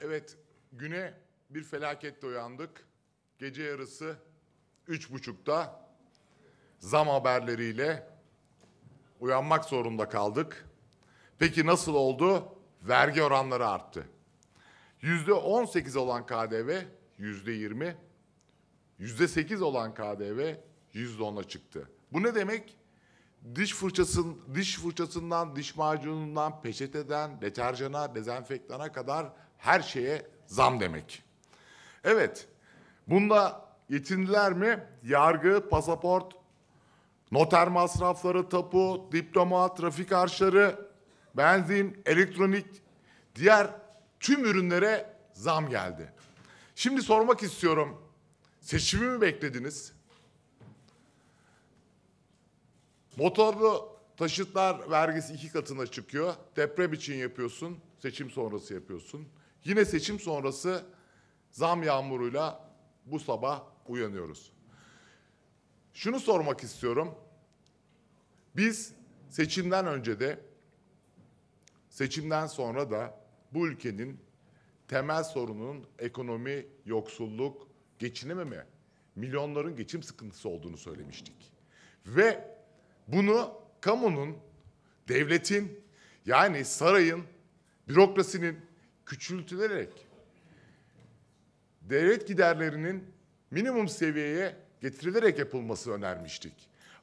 Evet, güne bir felaketle uyandık. Gece yarısı üç buçukta zam haberleriyle uyanmak zorunda kaldık. Peki nasıl oldu? Vergi oranları arttı. Yüzde on sekiz olan KDV yüzde yirmi, yüzde sekiz olan KDV yüzde ona çıktı. Bu ne demek? Diş fırçasın, diş fırçasından, diş macunundan, peçeteden, deterjana, dezenfektana kadar her şeye zam demek. Evet, bunda yetindiler mi? Yargı, pasaport, noter masrafları, tapu, diploma, trafik harçları, benzin, elektronik, diğer tüm ürünlere zam geldi. Şimdi sormak istiyorum, seçimi mi beklediniz? Motorlu taşıtlar vergisi iki katına çıkıyor. Deprem için yapıyorsun, seçim sonrası yapıyorsun. Yine seçim sonrası zam yağmuruyla bu sabah uyanıyoruz. Şunu sormak istiyorum. Biz seçimden önce de seçimden sonra da bu ülkenin temel sorununun ekonomi, yoksulluk, geçinememe, Milyonların geçim sıkıntısı olduğunu söylemiştik. Ve bunu kamunun, devletin yani sarayın, bürokrasinin küçültülerek devlet giderlerinin minimum seviyeye getirilerek yapılması önermiştik.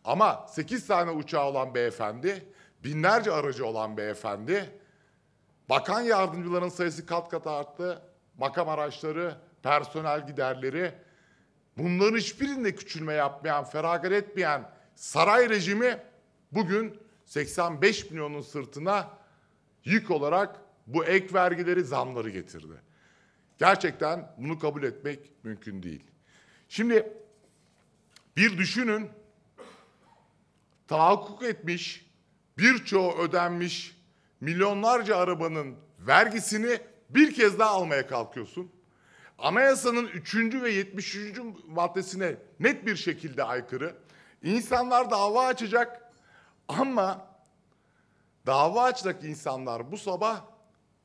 Ama 8 tane uçağı olan beyefendi, binlerce aracı olan beyefendi, bakan yardımcıların sayısı kat kat arttı, makam araçları, personel giderleri, bunların hiçbirinde küçülme yapmayan, feragat etmeyen saray rejimi bugün 85 milyonun sırtına yük olarak bu ek vergileri zamları getirdi. Gerçekten bunu kabul etmek mümkün değil. Şimdi bir düşünün tahakkuk etmiş, birçoğu ödenmiş milyonlarca arabanın vergisini bir kez daha almaya kalkıyorsun. Anayasanın 3. ve 73. maddesine net bir şekilde aykırı. İnsanlar dava açacak ama dava açacak insanlar bu sabah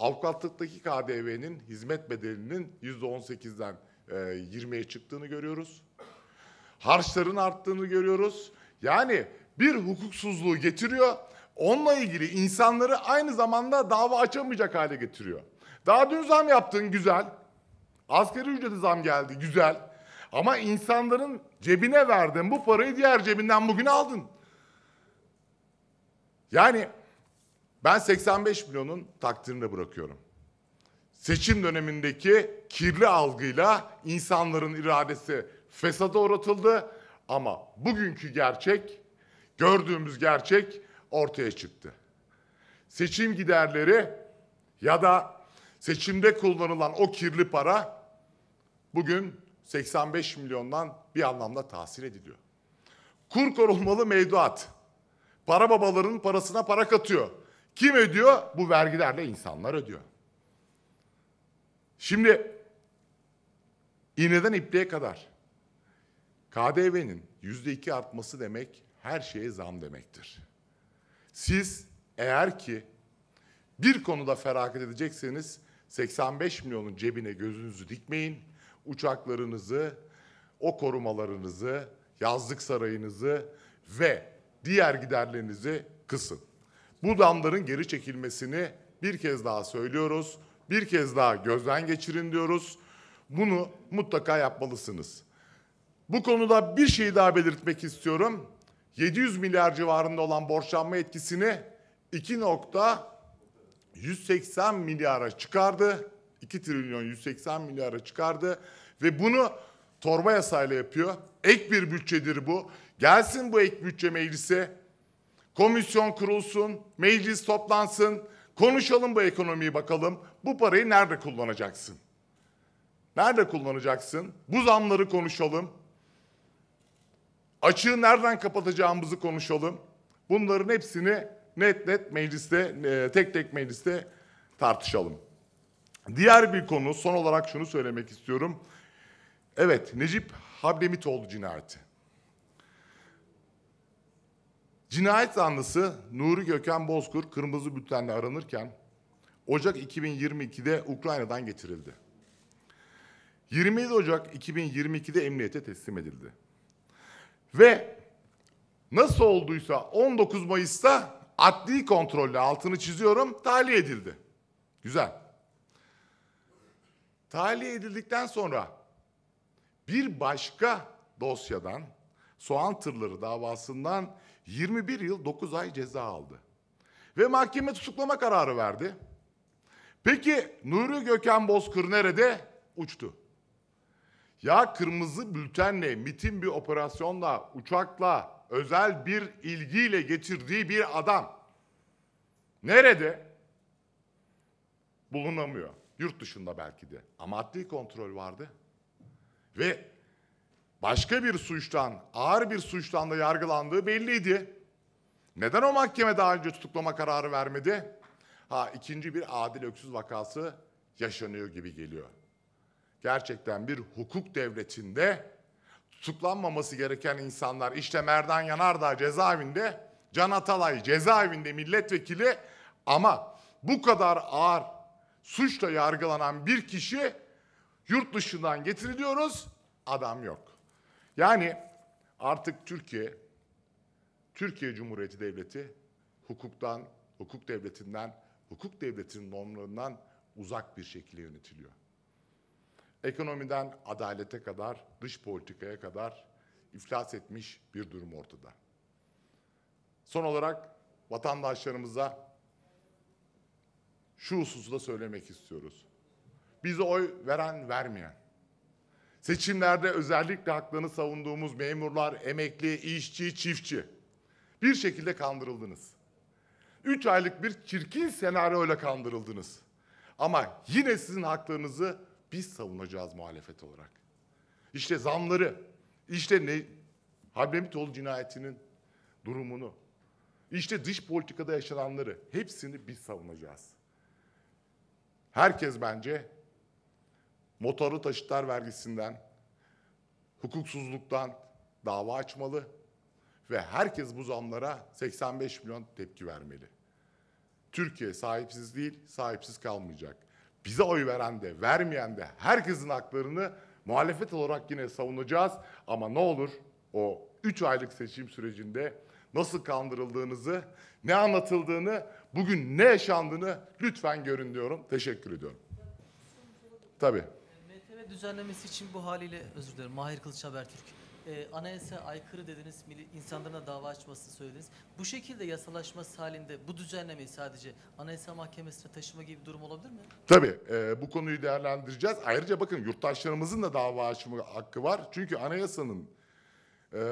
Avukatlıktaki KDV'nin hizmet bedelinin yüzde on sekizden e, yirmiye çıktığını görüyoruz. Harçların arttığını görüyoruz. Yani bir hukuksuzluğu getiriyor. Onunla ilgili insanları aynı zamanda dava açamayacak hale getiriyor. Daha dün zam yaptın güzel. Asgari ücrete zam geldi güzel. Ama insanların cebine verdin bu parayı diğer cebinden bugün aldın. Yani ben 85 milyonun takdirine bırakıyorum. Seçim dönemindeki kirli algıyla insanların iradesi fesada uğratıldı ama bugünkü gerçek, gördüğümüz gerçek ortaya çıktı. Seçim giderleri ya da seçimde kullanılan o kirli para bugün 85 milyondan bir anlamda tahsil ediliyor. Kur korunmalı mevduat. Para babalarının parasına para katıyor. Kim ödüyor? Bu vergilerle insanlar ödüyor. Şimdi iğneden ipliğe kadar KDV'nin yüzde iki artması demek her şeye zam demektir. Siz eğer ki bir konuda feragat edecekseniz 85 milyonun cebine gözünüzü dikmeyin. Uçaklarınızı, o korumalarınızı, yazlık sarayınızı ve diğer giderlerinizi kısın. Bu damların geri çekilmesini bir kez daha söylüyoruz. Bir kez daha gözden geçirin diyoruz. Bunu mutlaka yapmalısınız. Bu konuda bir şey daha belirtmek istiyorum. 700 milyar civarında olan borçlanma etkisini 2.180 milyara çıkardı. 2 trilyon 180 milyara çıkardı ve bunu torba yasayla yapıyor. Ek bir bütçedir bu. Gelsin bu ek bütçe meclise Komisyon kurulsun, meclis toplansın, konuşalım bu ekonomiyi bakalım. Bu parayı nerede kullanacaksın? Nerede kullanacaksın? Bu zamları konuşalım. Açığı nereden kapatacağımızı konuşalım. Bunların hepsini net net mecliste, e, tek tek mecliste tartışalım. Diğer bir konu, son olarak şunu söylemek istiyorum. Evet, Necip Hablemitoğlu cinayeti. Cinayet zanlısı Nuri Gökhan Bozkır kırmızı bültenle aranırken Ocak 2022'de Ukrayna'dan getirildi. 27 Ocak 2022'de emniyete teslim edildi. Ve nasıl olduysa 19 Mayıs'ta adli kontrolle altını çiziyorum tahliye edildi. Güzel. Tahliye edildikten sonra bir başka dosyadan soğan tırları davasından 21 yıl 9 ay ceza aldı. Ve mahkeme tutuklama kararı verdi. Peki Nuri Gökhan Bozkır nerede? Uçtu. Ya kırmızı bültenle, mitin bir operasyonla, uçakla, özel bir ilgiyle getirdiği bir adam nerede? Bulunamıyor. Yurt dışında belki de. Ama adli kontrol vardı. Ve başka bir suçtan, ağır bir suçtan da yargılandığı belliydi. Neden o mahkeme daha önce tutuklama kararı vermedi? Ha ikinci bir adil öksüz vakası yaşanıyor gibi geliyor. Gerçekten bir hukuk devletinde tutuklanmaması gereken insanlar işte Merdan Yanardağ cezaevinde, Can Atalay cezaevinde milletvekili ama bu kadar ağır suçla yargılanan bir kişi yurt dışından getiriliyoruz, adam yok. Yani artık Türkiye, Türkiye Cumhuriyeti Devleti hukuktan, hukuk devletinden, hukuk devletinin normlarından uzak bir şekilde yönetiliyor. Ekonomiden adalete kadar, dış politikaya kadar iflas etmiş bir durum ortada. Son olarak vatandaşlarımıza şu hususu da söylemek istiyoruz. Bize oy veren vermeyen, Seçimlerde özellikle haklarını savunduğumuz memurlar, emekli, işçi, çiftçi bir şekilde kandırıldınız. Üç aylık bir çirkin senaryoyla kandırıldınız. Ama yine sizin haklarınızı biz savunacağız muhalefet olarak. İşte zamları, işte ne, Hablemitoğlu cinayetinin durumunu, işte dış politikada yaşananları hepsini biz savunacağız. Herkes bence motorlu taşıtlar vergisinden, hukuksuzluktan dava açmalı ve herkes bu zamlara 85 milyon tepki vermeli. Türkiye sahipsiz değil, sahipsiz kalmayacak. Bize oy veren de, vermeyen de herkesin haklarını muhalefet olarak yine savunacağız ama ne olur o 3 aylık seçim sürecinde nasıl kandırıldığınızı, ne anlatıldığını, bugün ne yaşandığını lütfen görün diyorum. Teşekkür ediyorum. Tabii düzenlemesi için bu haliyle özür dilerim Mahir Kılıç Habertürk. E, anayasa aykırı dediniz, milli, insanların da dava açması söylediniz. Bu şekilde yasalaşması halinde bu düzenlemeyi sadece anayasa mahkemesine taşıma gibi bir durum olabilir mi? Tabii e, bu konuyu değerlendireceğiz. Ayrıca bakın yurttaşlarımızın da dava açma hakkı var. Çünkü anayasanın e,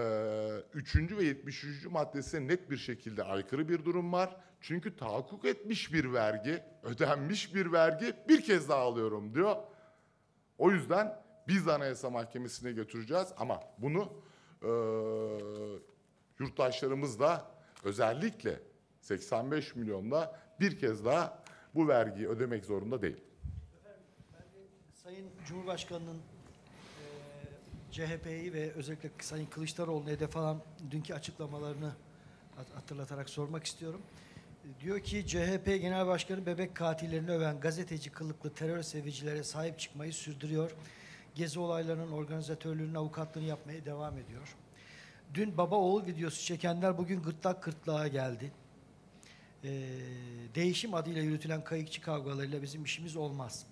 3. ve 73. maddesine net bir şekilde aykırı bir durum var. Çünkü tahakkuk etmiş bir vergi, ödenmiş bir vergi bir kez daha alıyorum diyor. O yüzden biz Anayasa Mahkemesi'ne götüreceğiz ama bunu e, yurttaşlarımız da özellikle 85 milyonla bir kez daha bu vergiyi ödemek zorunda değil. Sayın Cumhurbaşkanı'nın e, CHP'yi ve özellikle Sayın Kılıçdaroğlu'nu hedef alan dünkü açıklamalarını hatırlatarak sormak istiyorum. Diyor ki CHP Genel Başkanı bebek katillerini öven gazeteci kılıklı terör sevicilere sahip çıkmayı sürdürüyor. Gezi olaylarının organizatörlüğünün avukatlığını yapmaya devam ediyor. Dün baba oğul videosu çekenler bugün gırtlak kırtlığa geldi. Ee, değişim adıyla yürütülen kayıkçı kavgalarıyla bizim işimiz olmaz.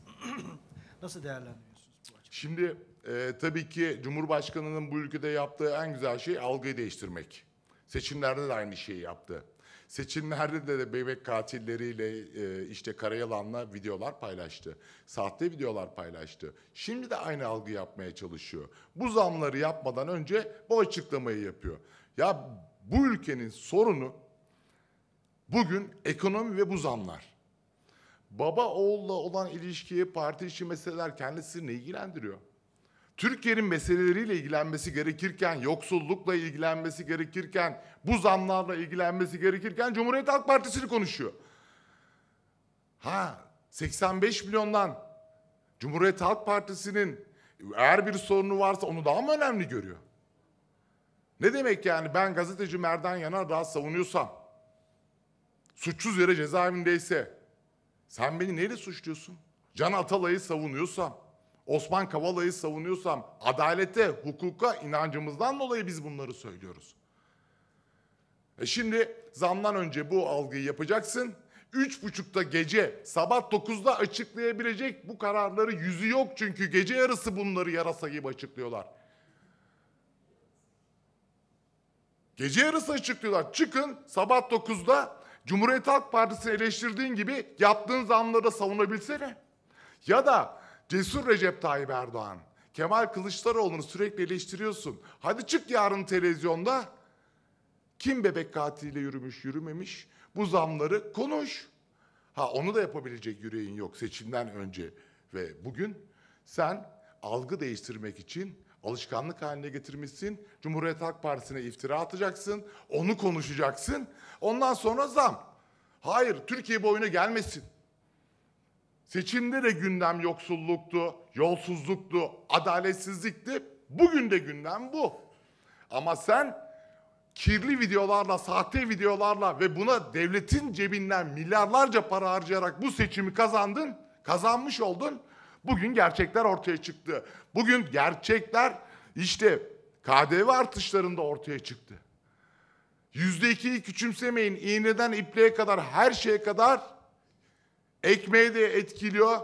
Nasıl değerlendiriyorsunuz bu açıdan? Şimdi e, tabii ki Cumhurbaşkanı'nın bu ülkede yaptığı en güzel şey algıyı değiştirmek. Seçimlerde de aynı şeyi yaptı. Seçimlerde de bebek katilleriyle e, işte Karayalan'la videolar paylaştı. Sahte videolar paylaştı. Şimdi de aynı algı yapmaya çalışıyor. Bu zamları yapmadan önce bu açıklamayı yapıyor. Ya bu ülkenin sorunu bugün ekonomi ve bu zamlar. Baba oğulla olan ilişkiyi parti içi meseleler kendisini ilgilendiriyor? Türkiye'nin meseleleriyle ilgilenmesi gerekirken, yoksullukla ilgilenmesi gerekirken, bu zamlarla ilgilenmesi gerekirken Cumhuriyet Halk Partisi'ni konuşuyor. Ha 85 milyondan Cumhuriyet Halk Partisi'nin eğer bir sorunu varsa onu daha mı önemli görüyor? Ne demek yani ben gazeteci Merdan Yanar daha savunuyorsam, suçsuz yere cezaevindeyse sen beni neyle suçluyorsun? Can Atalay'ı savunuyorsam, Osman Kavala'yı savunuyorsam adalete, hukuka inancımızdan dolayı biz bunları söylüyoruz. E şimdi zamdan önce bu algıyı yapacaksın. Üç buçukta gece sabah dokuzda açıklayabilecek bu kararları yüzü yok çünkü gece yarısı bunları yarasa gibi açıklıyorlar. Gece yarısı açıklıyorlar. Çıkın sabah dokuzda Cumhuriyet Halk Partisi eleştirdiğin gibi yaptığın zamları da savunabilsene. Ya da Cesur Recep Tayyip Erdoğan. Kemal Kılıçdaroğlu'nu sürekli eleştiriyorsun. Hadi çık yarın televizyonda. Kim bebek katiliyle yürümüş, yürümemiş? Bu zamları konuş. Ha onu da yapabilecek yüreğin yok seçimden önce ve bugün. Sen algı değiştirmek için alışkanlık haline getirmişsin. Cumhuriyet Halk Partisi'ne iftira atacaksın. Onu konuşacaksın. Ondan sonra zam. Hayır, Türkiye bu oyuna gelmesin. Seçimde de gündem yoksulluktu, yolsuzluktu, adaletsizlikti. Bugün de gündem bu. Ama sen kirli videolarla, sahte videolarla ve buna devletin cebinden milyarlarca para harcayarak bu seçimi kazandın, kazanmış oldun. Bugün gerçekler ortaya çıktı. Bugün gerçekler işte KDV artışlarında ortaya çıktı. Yüzde ikiyi küçümsemeyin. İğneden ipliğe kadar her şeye kadar Ekmeği de etkiliyor,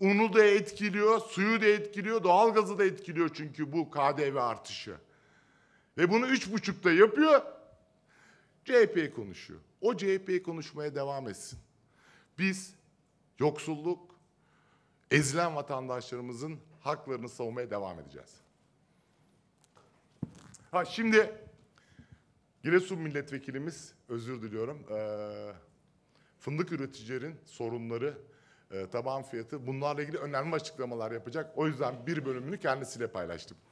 unu da etkiliyor, suyu da etkiliyor, doğalgazı da etkiliyor çünkü bu KDV artışı. Ve bunu üç buçukta yapıyor, CHP konuşuyor. O CHP konuşmaya devam etsin. Biz yoksulluk, ezilen vatandaşlarımızın haklarını savunmaya devam edeceğiz. Ha şimdi Giresun milletvekilimiz, özür diliyorum, ee, fındık üreticilerin sorunları, e, taban fiyatı bunlarla ilgili önemli açıklamalar yapacak. O yüzden bir bölümünü kendisiyle paylaştım.